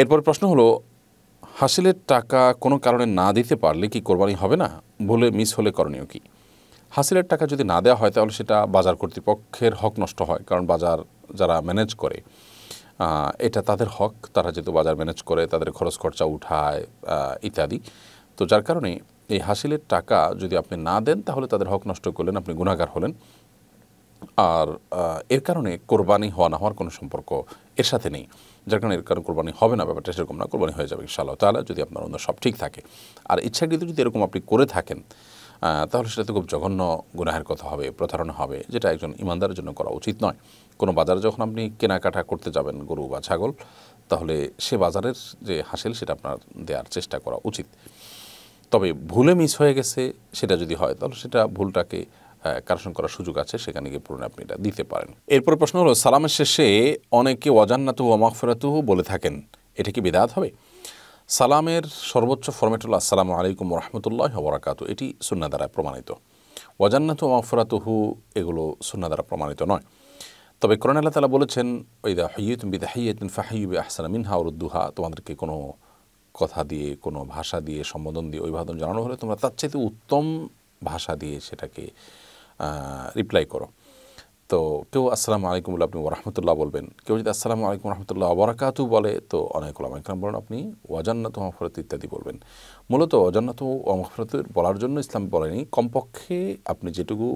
এরপর প্রশ্ন হলো হাসিলের টাকা কোনো কারণে না দিতে পারলে কি কোরবানি হবে না ভুলে মিস হলে করণীয় কি হাসিলের টাকা যদি না দেওয়া হয় তাহলে সেটা বাজার কর্তৃপক্ষের হক নষ্ট হয় কারণ বাজার যারা ম্যানেজ করে এটা তাদের হক তারা যেহেতু বাজার ম্যানেজ করে তাদের খরচ খরচা উঠায় ইত্যাদি তো যার কারণে এই হাসিলের টাকা যদি আপনি না দেন তাহলে তাদের হক নষ্ট করলেন আপনি গুণাগার হলেন আর এর কারণে কোরবানি হওয়া না হওয়ার কোনো সম্পর্ক এর সাথে নেই যার কারণে এর কারণে কোরবানি হবে না ব্যাপারটা সেরকম না কোরবানি হয়ে যাবে ইনশাল্লাহ তাহলে যদি আপনার অন্য সব ঠিক থাকে আর ইচ্ছাকৃত যদি এরকম আপনি করে থাকেন তাহলে সেটা তো খুব জঘন্য গুনাহের কথা হবে প্রতারণা হবে যেটা একজন ইমানদারের জন্য করা উচিত নয় কোনো বাজারে যখন আপনি কেনাকাটা করতে যাবেন গরু বা ছাগল তাহলে সে বাজারের যে হাসিল সেটা আপনার দেওয়ার চেষ্টা করা উচিত তবে ভুলে মিস হয়ে গেছে সেটা যদি হয় তাহলে সেটা ভুলটাকে কারেকশন করার সুযোগ আছে সেখানে গিয়ে পুরনো আপনি এটা দিতে পারেন এরপর প্রশ্ন হলো সালামের শেষে অনেকে ও ওয়ামাকফেরাতুহু বলে থাকেন এটা কি বিদায়ত হবে সালামের সর্বোচ্চ ফরম্যাট হল আসসালামু আলাইকুম রহমতুল্লাহ বরাকাতু এটি সুন্না দ্বারা প্রমাণিত ওয়াজান্নাতু ওয়ামাকফেরাতুহু এগুলো সুন্না দ্বারা প্রমাণিত নয় তবে কোরআন আল্লাহ তালা বলেছেন ওইদা বিদ বিদাহিয়তুন ফাহিউবি আহসান মিনহা দুহা তোমাদেরকে কোনো কথা দিয়ে কোনো ভাষা দিয়ে সম্বোধন দিয়ে অভিবাদন জানানো হলে তোমরা তার চাইতে উত্তম ভাষা দিয়ে সেটাকে রিপ্লাই করো তো কেউ আসসালামু আলাইকুম বলে আপনি ওরহমতুল্লাহ বলবেন কেউ যদি আসসালামু আলাইকুম রহমতুল্লাহ আবরাকাতু বলে তো অনেক ওলামাইকরাম বলেন আপনি ওয়াজান্নাত মহফরত ইত্যাদি বলবেন মূলত অজান্নাত মহফরত বলার জন্য ইসলাম বলেনি কমপক্ষে আপনি যেটুকু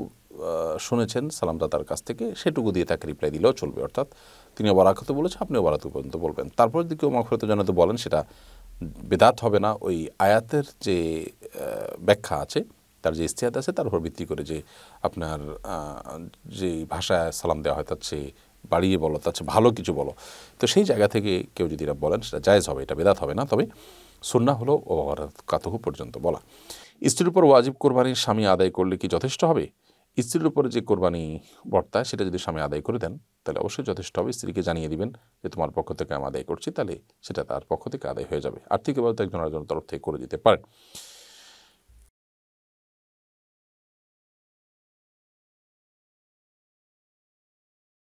শুনেছেন সালামদাতার কাছ থেকে সেটুকু দিয়ে তাকে রিপ্লাই দিলেও চলবে অর্থাৎ তিনি অবারাকাত বলেছেন আপনি অবারাত পর্যন্ত বলবেন তারপর যদি কেউ মহফরত জান্নাত বলেন সেটা বেদাত হবে না ওই আয়াতের যে ব্যাখ্যা আছে তার যে ইস্তেহাত আছে তার উপর ভিত্তি করে যে আপনার যে ভাষায় সালাম দেওয়া হয় তার চেয়ে বাড়িয়ে বলো তার চেয়ে ভালো কিছু বলো তো সেই জায়গা থেকে কেউ যদি এটা বলেন সেটা জায়জ হবে এটা বেদাত হবে না তবে সুন্না হলো কাতহু পর্যন্ত বলা স্ত্রীর উপর ওয়াজিব কোরবানির স্বামী আদায় করলে কি যথেষ্ট হবে স্ত্রীর উপর যে কোরবানি বর্তায় সেটা যদি স্বামী আদায় করে দেন তাহলে অবশ্যই যথেষ্ট হবে স্ত্রীকে জানিয়ে দিবেন যে তোমার পক্ষ থেকে আমি আদায় করছি তাহলে সেটা তার পক্ষ থেকে আদায় হয়ে যাবে আর্থিকভাবে তো একজন আরেকজনের তরফ থেকে করে দিতে পারেন